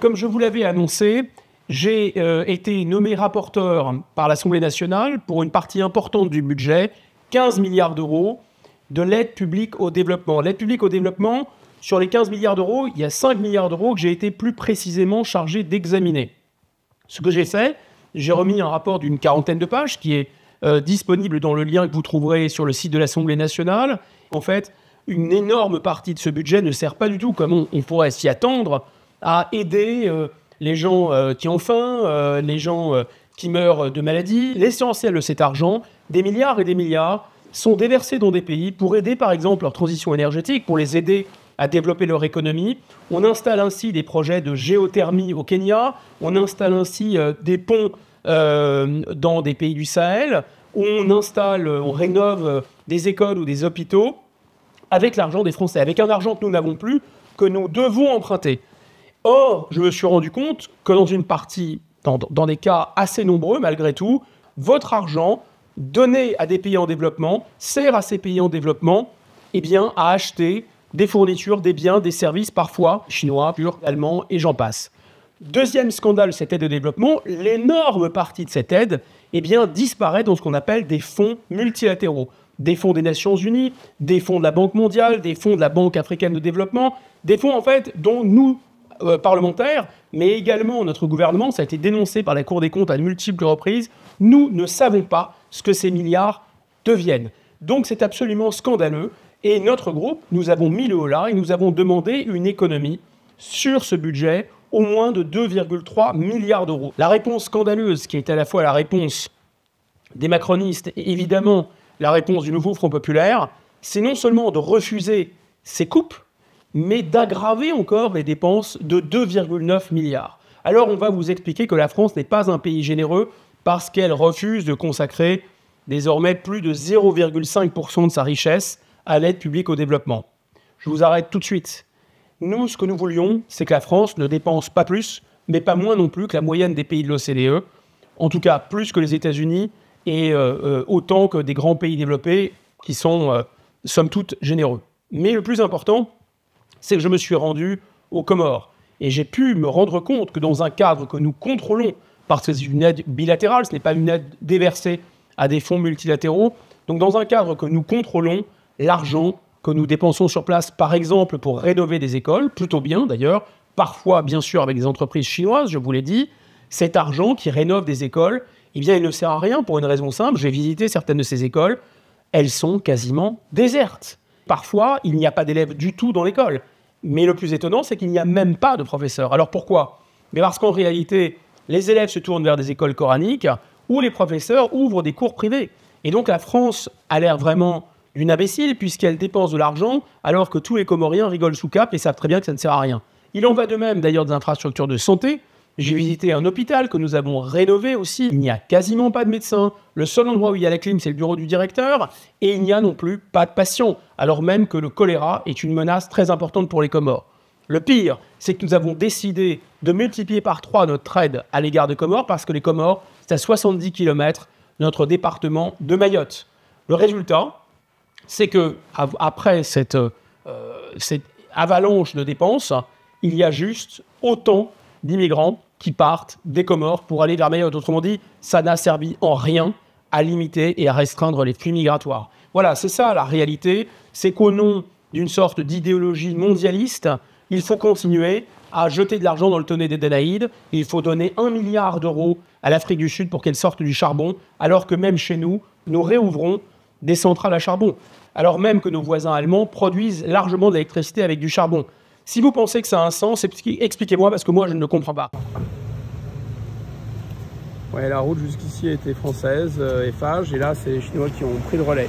comme je vous l'avais annoncé, j'ai euh, été nommé rapporteur par l'Assemblée nationale pour une partie importante du budget, 15 milliards d'euros, de l'aide publique au développement. L'aide publique au développement, sur les 15 milliards d'euros, il y a 5 milliards d'euros que j'ai été plus précisément chargé d'examiner. Ce que j'ai fait, j'ai remis un rapport d'une quarantaine de pages qui est euh, disponible dans le lien que vous trouverez sur le site de l'Assemblée nationale. En fait, une énorme partie de ce budget ne sert pas du tout comme on pourrait s'y attendre à aider euh, les gens euh, qui ont faim, euh, les gens qui meurent de maladies. L'essentiel de cet argent, des milliards et des milliards, sont déversés dans des pays pour aider par exemple leur transition énergétique, pour les aider à développer leur économie. On installe ainsi des projets de géothermie au Kenya, on installe ainsi des ponts dans des pays du Sahel, on installe, on rénove des écoles ou des hôpitaux avec l'argent des Français, avec un argent que nous n'avons plus, que nous devons emprunter. Or, je me suis rendu compte que dans une partie, dans, des cas assez nombreux malgré tout, votre argent donné à des pays en développement sert à ces pays en développement eh bien, à acheter des fournitures, des biens, des services, parfois chinois, purs, allemands, et j'en passe. Deuxième scandale cette aide de développement, l'énorme partie de cette aide eh bien, disparaît dans ce qu'on appelle des fonds multilatéraux. Des fonds des Nations Unies, des fonds de la Banque mondiale, des fonds de la Banque africaine de développement, des fonds en fait dont nous, parlementaires, euh, parlementaire, mais également notre gouvernement, ça a été dénoncé par la Cour des comptes à de multiples reprises, nous ne savons pas ce que ces milliards deviennent. Donc c'est absolument scandaleux, et notre groupe, nous avons mis le haut-là et nous avons demandé une économie sur ce budget au moins de 2,3 milliards d'euros. La réponse scandaleuse, qui est à la fois la réponse des macronistes et évidemment la réponse du nouveau Front populaire, c'est non seulement de refuser ces coupes, mais d'aggraver encore les dépenses de 2,9 milliards. Alors on va vous expliquer que la France n'est pas un pays généreux parce qu'elle refuse de consacrer désormais plus de 0,5% de sa richesse à l'aide publique au développement. Je vous arrête tout de suite. Nous, ce que nous voulions, c'est que la France ne dépense pas plus, mais pas moins non plus que la moyenne des pays de l'OCDE, en tout cas plus que les États-Unis et euh, euh, autant que des grands pays développés qui sont, euh, somme toute, généreux. Mais le plus important, c'est que je me suis rendu aux Comores. Et j'ai pu me rendre compte que dans un cadre que nous contrôlons, parce que c'est une aide bilatérale, ce n'est pas une aide déversée à des fonds multilatéraux, donc dans un cadre que nous contrôlons, l'argent que nous dépensons sur place, par exemple pour rénover des écoles, plutôt bien d'ailleurs, parfois bien sûr avec des entreprises chinoises, je vous l'ai dit, cet argent qui rénove des écoles, eh bien il ne sert à rien pour une raison simple, j'ai visité certaines de ces écoles, elles sont quasiment désertes. Parfois, il n'y a pas d'élèves du tout dans l'école. Mais le plus étonnant, c'est qu'il n'y a même pas de professeurs. Alors pourquoi parce qu'en réalité, les élèves se tournent vers des écoles coraniques où les professeurs ouvrent des cours privés. Et donc la France a l'air vraiment une imbécile puisqu'elle dépense de l'argent alors que tous les Comoriens rigolent sous cap et savent très bien que ça ne sert à rien. Il en va de même d'ailleurs des infrastructures de santé j'ai visité un hôpital que nous avons rénové aussi. Il n'y a quasiment pas de médecins. Le seul endroit où il y a la clim, c'est le bureau du directeur. Et il n'y a non plus pas de patients, alors même que le choléra est une menace très importante pour les Comores. Le pire, c'est que nous avons décidé de multiplier par trois notre aide à l'égard des Comores parce que les Comores, c'est à 70 km notre département de Mayotte. Le résultat, c'est que après cette, euh, cette avalanche de dépenses, il y a juste autant d'immigrants qui partent des Comores pour aller vers Mayotte. Autrement dit, ça n'a servi en rien à limiter et à restreindre les flux migratoires. Voilà, c'est ça la réalité. C'est qu'au nom d'une sorte d'idéologie mondialiste, il faut continuer à jeter de l'argent dans le tonnet des Danaïdes. Il faut donner un milliard d'euros à l'Afrique du Sud pour qu'elle sorte du charbon, alors que même chez nous, nous réouvrons des centrales à charbon. Alors même que nos voisins allemands produisent largement de l'électricité avec du charbon. Si vous pensez que ça a un sens, expliquez-moi parce que moi je ne comprends pas. Ouais, la route jusqu'ici était française, FH, euh, et là c'est les Chinois qui ont pris le relais.